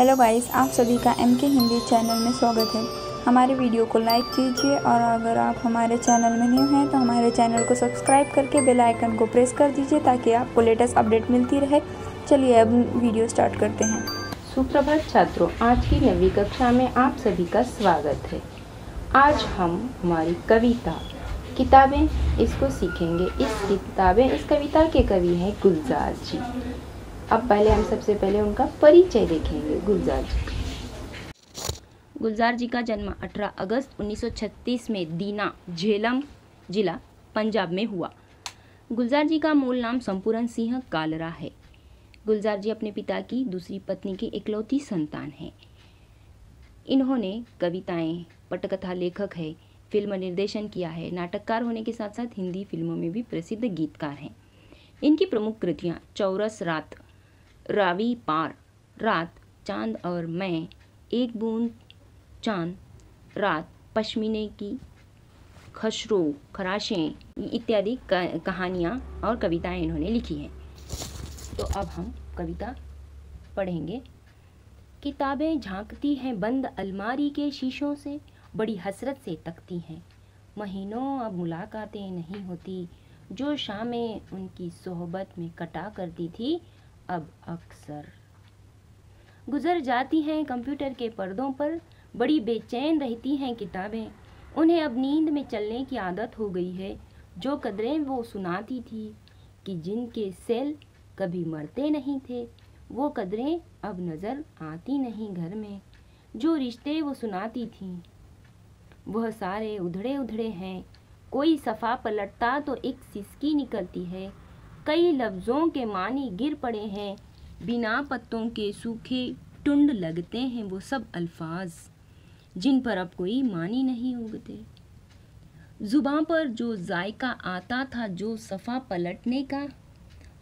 hello guys आप सभी का एम के हिंदी चैनल में स्वागत है हमारे वीडियो को लाइक कीजिए और अगर आप हमारे चैनल में न्यू हैं तो हमारे चैनल को सब्सक्राइब करके बेल आइकन को प्रेस कर दीजिए ताकि आपको लेटेस्ट अपडेट मिलती रहे चलिए अब वीडियो स्टार्ट करते हैं सुप्रभात छात्रों आज की नवी कक्षा में आप सभी का स्वागत है आज हम हमारी कविता किताबें इसको सीखेंगे इस किताबें इस कविता के कवि हैं गुलजार जी अब पहले हम सबसे पहले उनका परिचय देखेंगे गुलजार जी गुलजार जी का जन्म 18 अगस्त 1936 में दीना झेलम जिला पंजाब में हुआ गुलजार जी का मूल नाम संपूर्ण सिंह कालरा है गुलजार जी अपने पिता की दूसरी पत्नी के इकलौती संतान हैं इन्होंने कविताएं पटकथा लेखक है फिल्म निर्देशन किया है नाटककार होने के साथ साथ हिंदी फिल्मों में भी प्रसिद्ध गीतकार हैं इनकी प्रमुख कृतियाँ चौरस रात रावी पार रात चांद और मैं एक बूंद चांद रात पश्मीने की खसरो खराशें इत्यादि कहानियाँ और कविताएं इन्होंने लिखी हैं तो अब हम कविता पढ़ेंगे किताबें झांकती हैं बंद अलमारी के शीशों से बड़ी हसरत से तकती हैं महीनों अब मुलाकातें नहीं होती जो शामें उनकी सोहबत में कटा करती थी अब अक्सर गुजर जाती हैं कंप्यूटर के पर्दों पर बड़ी बेचैन रहती हैं किताबें उन्हें अब नींद में चलने की आदत हो गई है जो कदरें वो सुनाती थी कि जिनके सेल कभी मरते नहीं थे वो कदरें अब नज़र आती नहीं घर में जो रिश्ते वो सुनाती थी वह सारे उधड़े उधड़े हैं कोई सफ़ा पलटता तो एक सिसकी निकलती है कई लफ्ज़ों के मानी गिर पड़े हैं बिना पत्तों के सूखे टुंड लगते हैं वो सब अल्फाज जिन पर अब कोई मानी नहीं उगते ज़ुबान पर जो जायका आता था जो सफ़ा पलटने का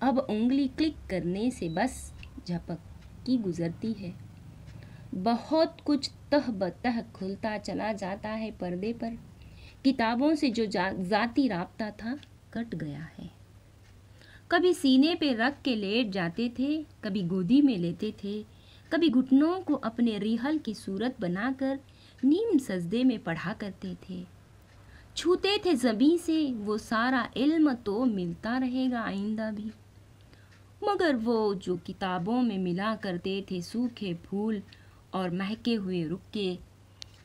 अब उंगली क्लिक करने से बस झपक की गुज़रती है बहुत कुछ तह बतह खुलता चला जाता है पर्दे पर किताबों से जो जाती रबता था कट गया है कभी सीने पे रख के लेट जाते थे कभी गोदी में लेते थे कभी घुटनों को अपने रिहल की सूरत बनाकर नीम सजदे में पढ़ा करते थे छूते थे जमी से वो सारा इल्म तो मिलता रहेगा आइंदा भी मगर वो जो किताबों में मिला करते थे सूखे फूल और महके हुए रुके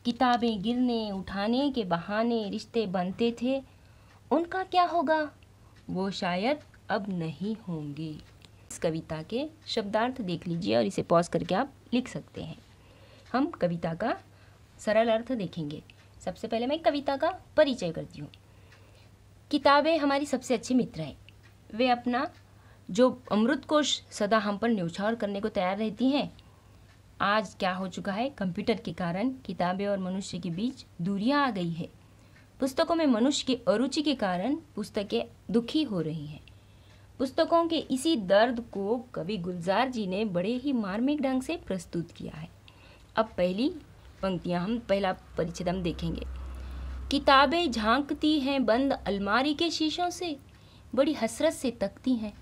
किताबें गिरने उठाने के बहाने रिश्ते बनते थे उनका क्या होगा वो शायद अब नहीं होंगी इस कविता के शब्दार्थ देख लीजिए और इसे पॉज करके आप लिख सकते हैं हम कविता का सरल अर्थ देखेंगे सबसे पहले मैं कविता का परिचय करती हूँ किताबें हमारी सबसे अच्छी मित्र हैं वे अपना जो अमृत कोश सदा हम पर न्यौछावर करने को तैयार रहती हैं आज क्या हो चुका है कंप्यूटर के कारण किताबें और मनुष्य के बीच दूरियां आ गई है पुस्तकों में मनुष्य की अरुचि के कारण पुस्तकें दुखी हो रही हैं पुस्तकों के इसी दर्द को कवि गुलजार जी ने बड़े ही मार्मिक ढंग से प्रस्तुत किया है अब पहली पंक्तियाँ हम पहला परिच्छेद हम देखेंगे किताबें झांकती हैं बंद अलमारी के शीशों से बड़ी हसरत से तकती हैं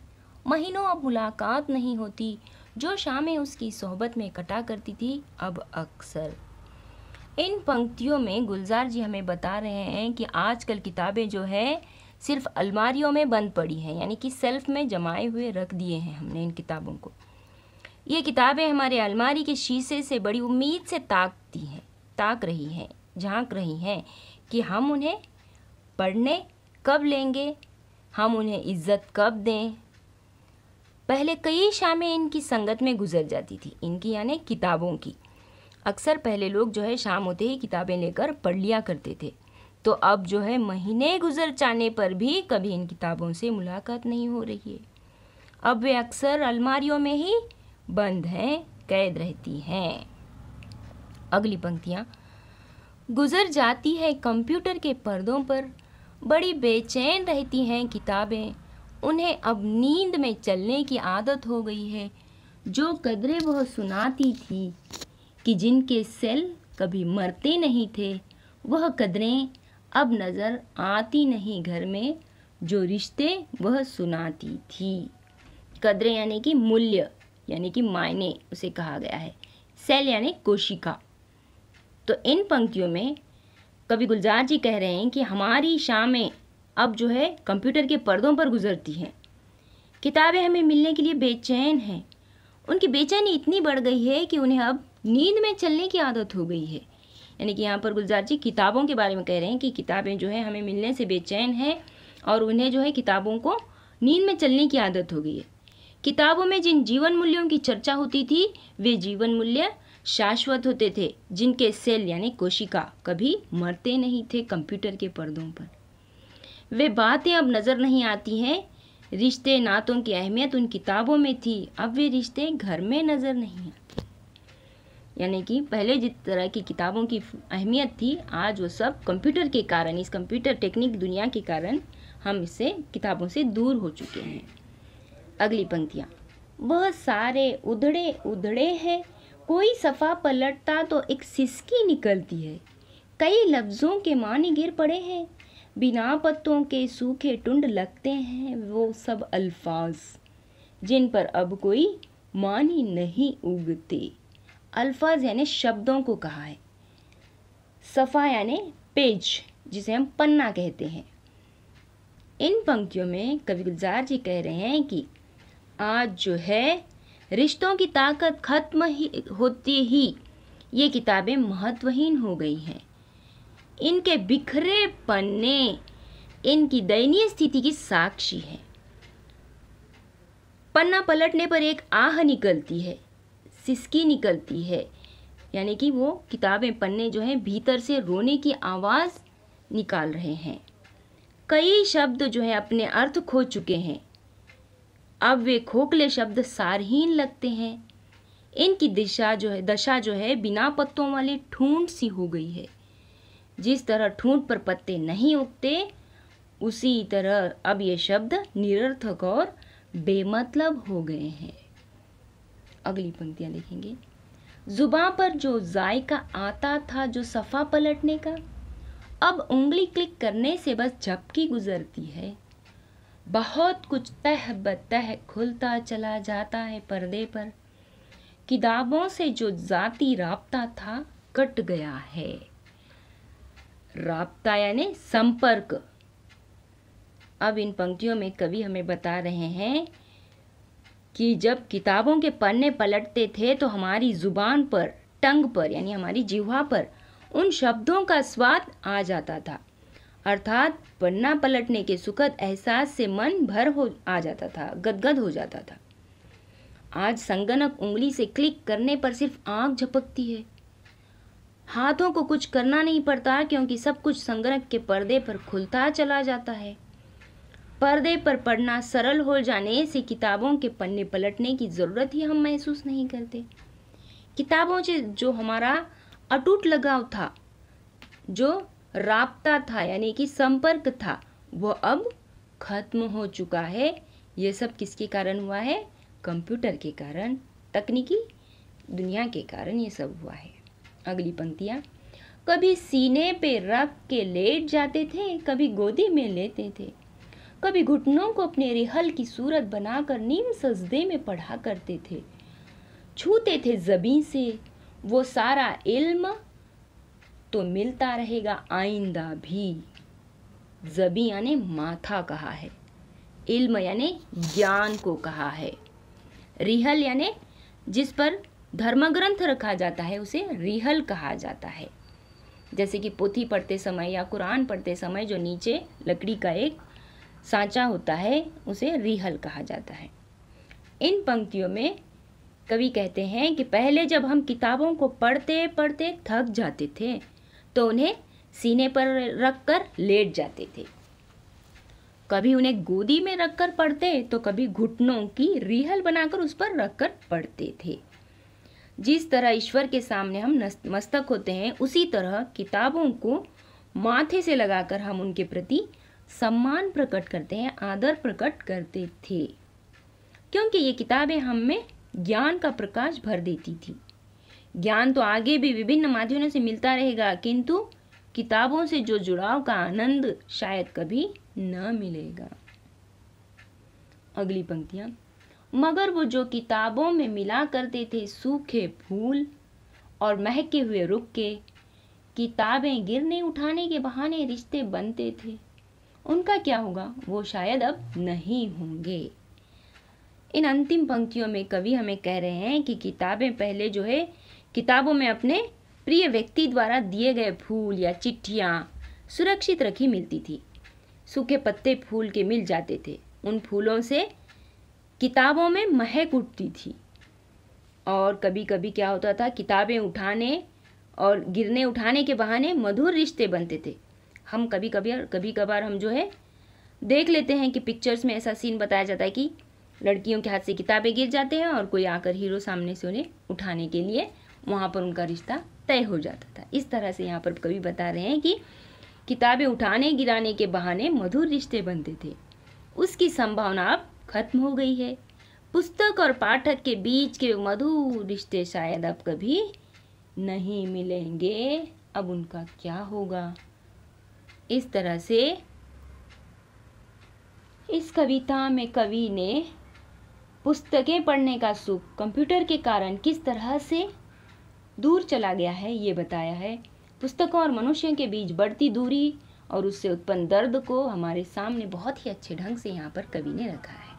महीनों अब मुलाकात नहीं होती जो शामें उसकी सोहबत में कटा करती थी अब अक्सर इन पंक्तियों में गुलजार जी हमें बता रहे हैं कि आजकल किताबें जो है सिर्फ अलमारियों में बंद पड़ी हैं यानी कि सेल्फ में जमाए हुए रख दिए हैं हमने इन किताबों को ये किताबें हमारे अलमारी के शीशे से बड़ी उम्मीद से ताकती हैं ताक रही हैं झांक रही हैं कि हम उन्हें पढ़ने कब लेंगे हम उन्हें इज्जत कब दें पहले कई शामें इनकी संगत में गुजर जाती थी इनकी यानी किताबों की अक्सर पहले लोग जो है शाम होते ही किताबें लेकर पढ़ लिया करते थे तो अब जो है महीने गुजर जाने पर भी कभी इन किताबों से मुलाकात नहीं हो रही है अब वे अक्सर अलमारियों में ही बंद हैं कैद रहती हैं अगली पंक्तियाँ गुजर जाती है कंप्यूटर के पर्दों पर बड़ी बेचैन रहती हैं किताबें उन्हें अब नींद में चलने की आदत हो गई है जो कदरें वह सुनाती थी कि जिनके सेल कभी मरते नहीं थे वह कदरें अब नज़र आती नहीं घर में जो रिश्ते वह सुनाती थी कदरें यानी कि मूल्य यानी कि मायने उसे कहा गया है सेल यानी कोशिका तो इन पंक्तियों में कवि गुलजार जी कह रहे हैं कि हमारी शामें अब जो है कंप्यूटर के पर्दों पर गुजरती हैं किताबें हमें मिलने के लिए बेचैन हैं उनकी बेचैनी इतनी बढ़ गई है कि उन्हें अब नींद में चलने की आदत हो गई है यानी कि यहाँ पर गुलजार जी किताबों के बारे में कह रहे हैं कि किताबें जो है हमें मिलने से बेचैन हैं और उन्हें जो है किताबों को नींद में चलने की आदत हो गई है किताबों में जिन जीवन मूल्यों की चर्चा होती थी वे जीवन मूल्य शाश्वत होते थे जिनके सेल यानी कोशिका कभी मरते नहीं थे कंप्यूटर के पर्दों पर वे बातें अब नज़र नहीं आती हैं रिश्ते नातों की अहमियत उन किताबों में थी अब वे रिश्ते घर में नज़र नहीं आते यानी कि पहले जिस तरह की किताबों की अहमियत थी आज वो सब कंप्यूटर के कारण इस कंप्यूटर टेक्निक दुनिया के कारण हम इससे किताबों से दूर हो चुके हैं अगली पंक्तियाँ वह सारे उधड़े उधड़े हैं कोई सफ़ा पलटता तो एक सिसकी निकलती है कई लफ्ज़ों के माने गिर पड़े हैं बिना पत्तों के सूखे टुंड लगते हैं वो सब अल्फाज जिन पर अब कोई मानी नहीं उगती अल्फाज यानी शब्दों को कहा है सफ़ा यानी पेज जिसे हम पन्ना कहते हैं इन पंक्तियों में कवि गुलजार जी कह रहे हैं कि आज जो है रिश्तों की ताकत खत्म ही होती ही ये किताबें महत्वहीन हो गई हैं इनके बिखरे पन्ने इनकी दयनीय स्थिति की साक्षी है पन्ना पलटने पर एक आह निकलती है सिसकी निकलती है यानी कि वो किताबें पन्ने जो हैं भीतर से रोने की आवाज़ निकाल रहे हैं कई शब्द जो हैं अपने अर्थ खो चुके हैं अब वे खोखले शब्द सारहीन लगते हैं इनकी दिशा जो है दशा जो है बिना पत्तों वाले ठूंठ सी हो गई है जिस तरह ठूंठ पर पत्ते नहीं उगते उसी तरह अब ये शब्द निरर्थक और बेमतलब हो गए हैं अगली पंक्तियाँ देखेंगे जुबा पर जो जायका आता था जो सफ़ा पलटने का अब उंगली क्लिक करने से बस झपकी गुजरती है बहुत कुछ तह बतह खुलता चला जाता है पर्दे पर किताबों से जो जाती रबता था कट गया है रबता यानी संपर्क अब इन पंक्तियों में कवि हमें बता रहे हैं कि जब किताबों के पन्ने पलटते थे तो हमारी ज़ुबान पर टंग पर यानी हमारी जिह्वा पर उन शब्दों का स्वाद आ जाता था अर्थात पन्ना पलटने के सुखद एहसास से मन भर हो आ जाता था गदगद हो जाता था आज संगणक उंगली से क्लिक करने पर सिर्फ आंख झपकती है हाथों को कुछ करना नहीं पड़ता क्योंकि सब कुछ संगनक के पर्दे पर खुलता चला जाता है पर्दे पर पढ़ना सरल हो जाने से किताबों के पन्ने पलटने की ज़रूरत ही हम महसूस नहीं करते किताबों से जो हमारा अटूट लगाव था जो राबता था यानी कि संपर्क था वह अब खत्म हो चुका है ये सब किसके कारण हुआ है कंप्यूटर के कारण तकनीकी दुनिया के कारण ये सब हुआ है अगली पंक्तियाँ कभी सीने पे रख के लेट जाते थे कभी गोदी में लेते थे कभी घुटनों को अपने रिहल की सूरत बनाकर नीम सजदे में पढ़ा करते थे छूते थे जबी से वो सारा इल्म तो मिलता रहेगा आइंदा भी जबी यानि माथा कहा है इल्म यानि ज्ञान को कहा है रिहल यानि जिस पर धर्मग्रंथ रखा जाता है उसे रिहल कहा जाता है जैसे कि पोथी पढ़ते समय या कुरान पढ़ते समय जो नीचे लकड़ी का एक सांचा होता है उसे रिहल कहा जाता है इन पंक्तियों में कवि कहते हैं कि पहले जब हम किताबों को पढ़ते पढ़ते थक जाते थे तो उन्हें सीने पर रख कर लेट जाते थे कभी उन्हें गोदी में रख कर पढ़ते तो कभी घुटनों की रिहल बनाकर उस पर रख कर पढ़ते थे जिस तरह ईश्वर के सामने हम मस्तक होते हैं उसी तरह किताबों को माथे से लगाकर हम उनके प्रति सम्मान प्रकट करते हैं आदर प्रकट करते थे क्योंकि ये किताबें हम में ज्ञान का प्रकाश भर देती थी ज्ञान तो आगे भी विभिन्न माध्यमों से मिलता रहेगा किंतु किताबों से जो जुड़ाव का आनंद शायद कभी न मिलेगा अगली पंक्तियां मगर वो जो किताबों में मिला करते थे सूखे फूल और महके हुए रुख के किताबें गिरने उठाने के बहाने रिश्ते बनते थे उनका क्या होगा वो शायद अब नहीं होंगे इन अंतिम पंक्तियों में कवि हमें कह रहे हैं कि किताबें पहले जो है किताबों में अपने प्रिय व्यक्ति द्वारा दिए गए फूल या चिट्ठियाँ सुरक्षित रखी मिलती थी सूखे पत्ते फूल के मिल जाते थे उन फूलों से किताबों में महक उठती थी और कभी कभी क्या होता था किताबें उठाने और गिरने उठाने के बहाने मधुर रिश्ते बनते थे हम कभी कभी कभी कभार हम जो है देख लेते हैं कि पिक्चर्स में ऐसा सीन बताया जाता है कि लड़कियों के हाथ से किताबें गिर जाते हैं और कोई आकर हीरो सामने से उन्हें उठाने के लिए वहाँ पर उनका रिश्ता तय हो जाता था इस तरह से यहाँ पर कभी बता रहे हैं कि किताबें उठाने गिराने के बहाने मधुर रिश्ते बनते थे उसकी संभावना अब खत्म हो गई है पुस्तक और पाठक के बीच के मधुर रिश्ते शायद अब कभी नहीं मिलेंगे अब उनका क्या होगा इस तरह से इस कविता में कवि ने पुस्तकें पढ़ने का सुख कंप्यूटर के कारण किस तरह से दूर चला गया है ये बताया है पुस्तकों और मनुष्य के बीच बढ़ती दूरी और उससे उत्पन्न दर्द को हमारे सामने बहुत ही अच्छे ढंग से यहाँ पर कवि ने रखा है